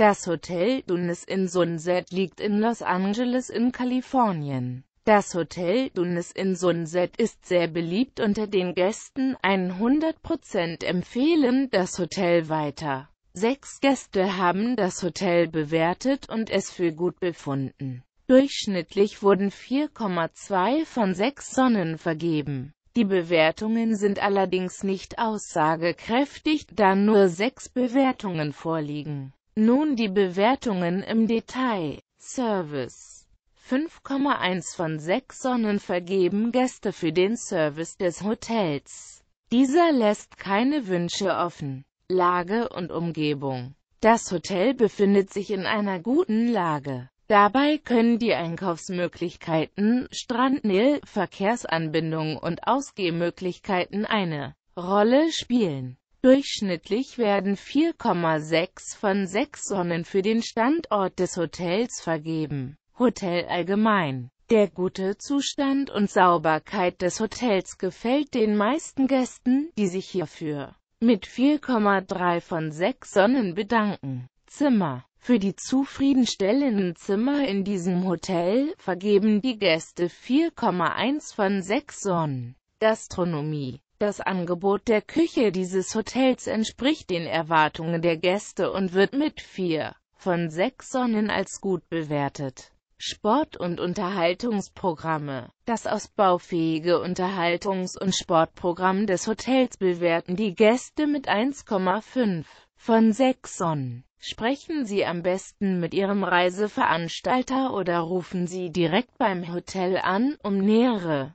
Das Hotel Dunes in Sunset liegt in Los Angeles in Kalifornien. Das Hotel Dunes in Sunset ist sehr beliebt unter den Gästen, 100% empfehlen das Hotel weiter. Sechs Gäste haben das Hotel bewertet und es für gut befunden. Durchschnittlich wurden 4,2 von 6 Sonnen vergeben. Die Bewertungen sind allerdings nicht aussagekräftig, da nur sechs Bewertungen vorliegen. Nun die Bewertungen im Detail. Service 5,1 von 6 Sonnen vergeben Gäste für den Service des Hotels. Dieser lässt keine Wünsche offen. Lage und Umgebung Das Hotel befindet sich in einer guten Lage. Dabei können die Einkaufsmöglichkeiten, Strandnähe, Verkehrsanbindung und Ausgehmöglichkeiten eine Rolle spielen. Durchschnittlich werden 4,6 von 6 Sonnen für den Standort des Hotels vergeben. Hotel allgemein der gute Zustand und Sauberkeit des Hotels gefällt den meisten Gästen, die sich hierfür mit 4,3 von 6 Sonnen bedanken. Zimmer Für die zufriedenstellenden Zimmer in diesem Hotel vergeben die Gäste 4,1 von 6 Sonnen. Gastronomie das Angebot der Küche dieses Hotels entspricht den Erwartungen der Gäste und wird mit vier von sechs Sonnen als gut bewertet. Sport- und Unterhaltungsprogramme Das ausbaufähige Unterhaltungs- und Sportprogramm des Hotels bewerten die Gäste mit 1,5 von 6 Sonnen. Sprechen Sie am besten mit Ihrem Reiseveranstalter oder rufen Sie direkt beim Hotel an, um nähere